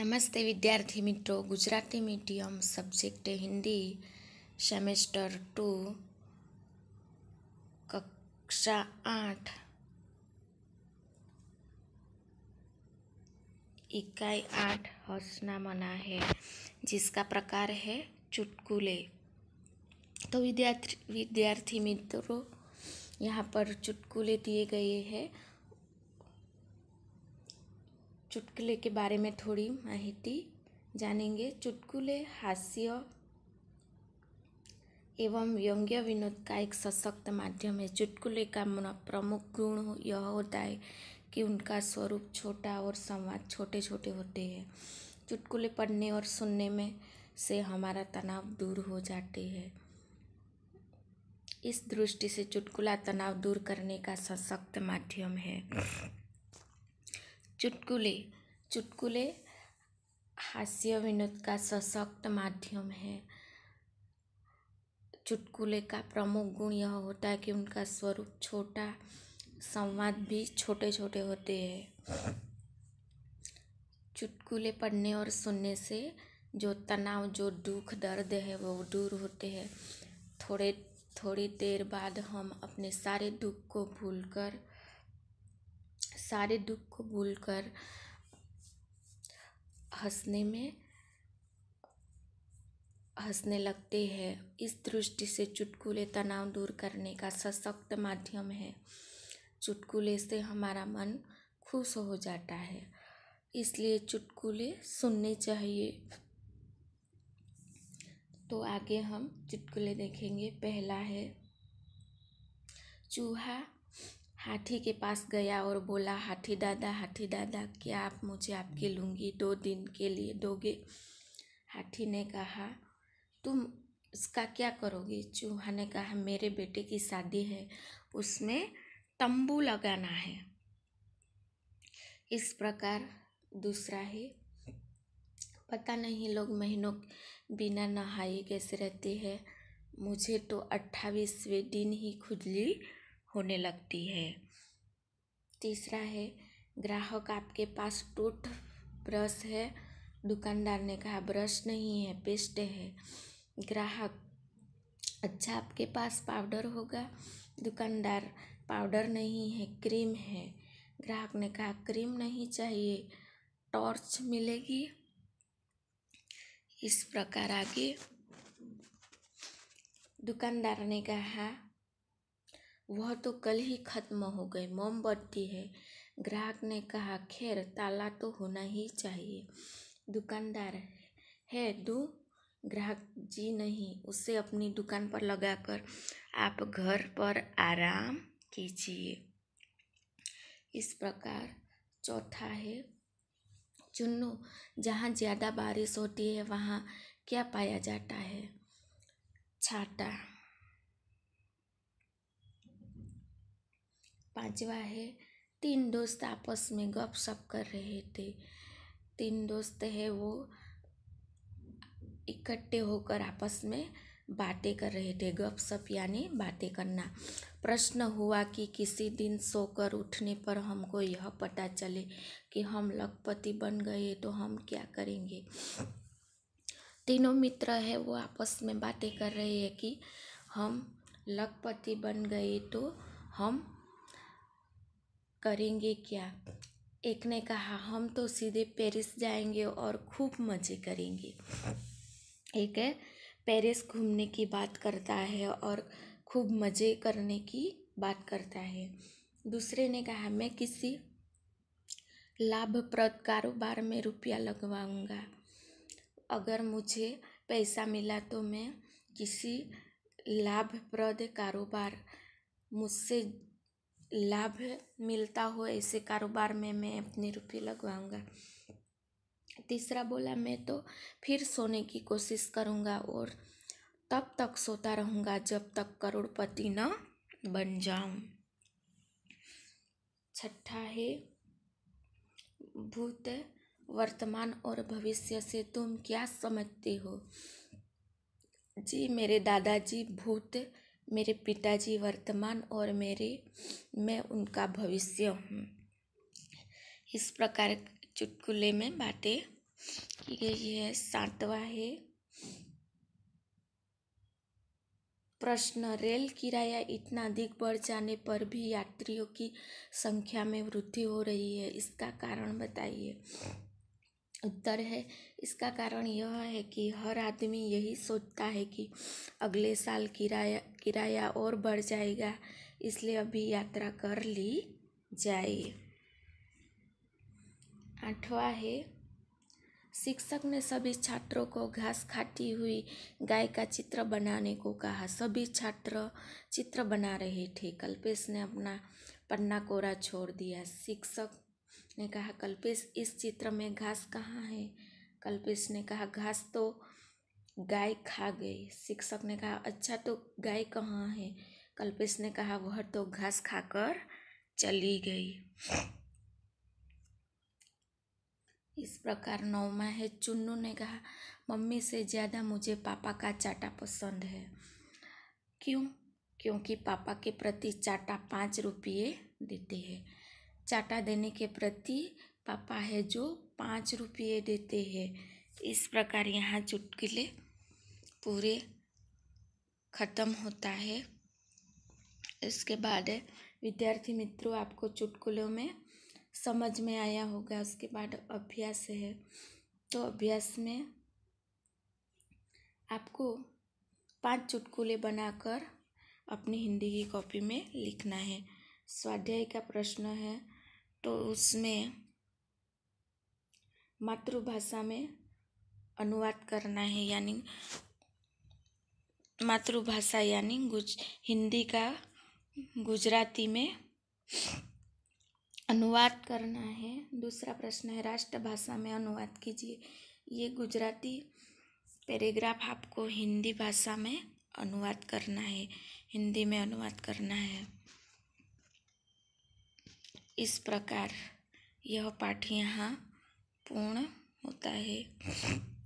नमस्ते विद्यार्थी मित्रों Gujarati medium subject Hindi semester two कक्षा आठ इकाई आठ हौसना मना है जिसका प्रकार है चुटकुले तो विद्यार्थी विद्यार्थी मित्रों यहाँ पर चुटकुले दिए गए हैं चुटकुले के बारे में थोड़ी माहिती जानेंगे चुटकुले हास्य एवं व्यंग्य विनोद का एक सशक्त माध्यम है चुटकुले का प्रमुख गुण यह होता है कि उनका स्वरूप छोटा और संवाद छोटे छोटे होते हैं चुटकुले पढ़ने और सुनने में से हमारा तनाव दूर हो जाते हैं इस दृष्टि से चुटकुला तनाव दूर करने का सशक्त माध्यम है चुटकुले चुटकुले हास्य विनोद का सशक्त माध्यम है चुटकुले का प्रमुख गुण यह होता है कि उनका स्वरूप छोटा संवाद भी छोटे छोटे होते हैं चुटकुले पढ़ने और सुनने से जो तनाव जो दुख दर्द है वो दूर होते हैं थोड़े थोड़ी देर बाद हम अपने सारे दुख को भूलकर सारे दुख को भूलकर हँसने में हँसने लगते हैं इस दृष्टि से चुटकुले तनाव दूर करने का सशक्त माध्यम है चुटकुले से हमारा मन खुश हो जाता है इसलिए चुटकुले सुनने चाहिए तो आगे हम चुटकुले देखेंगे पहला है चूहा हाथी के पास गया और बोला हाथी दादा हाथी दादा क्या आप मुझे आपकी लूँगी दो दिन के लिए दोगे हाथी ने कहा तुम इसका क्या करोगे चूहा ने कहा मेरे बेटे की शादी है उसमें तंबू लगाना है इस प्रकार दूसरा ही पता नहीं लोग महीनों बिना नहाए कैसे रहते हैं मुझे तो अट्ठाईसवें दिन ही खुजली होने लगती है तीसरा है ग्राहक आपके पास टूथ ब्रश है दुकानदार ने कहा ब्रश नहीं है पेस्ट है ग्राहक अच्छा आपके पास पाउडर होगा दुकानदार पाउडर नहीं है क्रीम है ग्राहक ने कहा क्रीम नहीं चाहिए टॉर्च मिलेगी इस प्रकार आगे दुकानदार ने कहा वह तो कल ही खत्म हो गए मोमबत्ती है ग्राहक ने कहा खैर ताला तो होना ही चाहिए दुकानदार है दो ग्राहक जी नहीं उसे अपनी दुकान पर लगाकर आप घर पर आराम कीजिए इस प्रकार चौथा है चुन्नू जहाँ ज़्यादा बारिश होती है वहाँ क्या पाया जाता है छाता पांचवा है तीन दोस्त आपस में गप सप कर रहे थे तीन दोस्त है वो इकट्ठे होकर आपस में बातें कर रहे थे गप सप यानी बातें करना प्रश्न हुआ कि किसी दिन सोकर उठने पर हमको यह पता चले कि हम लखपति बन गए तो हम क्या करेंगे तीनों मित्र है वो आपस में बातें कर रहे हैं कि हम लखपति बन गए तो हम करेंगे क्या एक ने कहा हम तो सीधे पेरिस जाएंगे और खूब मज़े करेंगे एक पेरिस घूमने की बात करता है और खूब मज़े करने की बात करता है दूसरे ने कहा मैं किसी लाभप्रद कारोबार में रुपया लगवाऊंगा अगर मुझे पैसा मिला तो मैं किसी लाभप्रद कारोबार मुझसे लाभ मिलता हो ऐसे कारोबार में मैं अपने रुपये लगवाऊंगा तीसरा बोला मैं तो फिर सोने की कोशिश करूंगा और तब तक सोता रहूंगा जब तक करोड़पति न बन जाऊं छठा है भूत वर्तमान और भविष्य से तुम क्या समझते हो जी मेरे दादाजी भूत मेरे पिताजी वर्तमान और मेरे मैं उनका भविष्य हूँ इस प्रकार चुटकुले में बातें की गई है सातवा है प्रश्न रेल किराया इतना अधिक बढ़ जाने पर भी यात्रियों की संख्या में वृद्धि हो रही है इसका कारण बताइए उत्तर है इसका कारण यह है कि हर आदमी यही सोचता है कि अगले साल किराया किराया और बढ़ जाएगा इसलिए अभी यात्रा कर ली जाए आठवा है शिक्षक ने सभी छात्रों को घास खाती हुई गाय का चित्र बनाने को कहा सभी छात्र चित्र बना रहे थे कल्पेश ने अपना पन्ना कोरा छोड़ दिया शिक्षक ने कहा कल्पेश इस चित्र में घास कहाँ है कल्पेश ने कहा घास तो गाय खा गई शिक्षक ने कहा अच्छा तो गाय कहाँ है कल्पेश ने कहा वह तो घास खाकर चली गई इस प्रकार नौमा है चुन्नू ने कहा मम्मी से ज़्यादा मुझे पापा का चाटा पसंद है क्यों क्योंकि पापा के प्रति चाटा पाँच रुपये देते हैं चाटा देने के प्रति पापा है जो पाँच रुपये देते हैं इस प्रकार यहाँ चुटकुले पूरे ख़त्म होता है इसके बाद विद्यार्थी मित्रों आपको चुटकुलों में समझ में आया होगा उसके बाद अभ्यास है तो अभ्यास में आपको पांच चुटकुले बनाकर अपनी हिंदी की कॉपी में लिखना है स्वाध्याय का प्रश्न है तो उसमें मातृभाषा में अनुवाद करना है यानी मातृभाषा यानी गुज हिंदी का गुजराती में अनुवाद करना है दूसरा प्रश्न है राष्ट्रभाषा में अनुवाद कीजिए ये गुजराती पैराग्राफ आपको हिंदी भाषा में अनुवाद करना है हिंदी में अनुवाद करना है इस प्रकार यह पाठ यहाँ पूर्ण होता है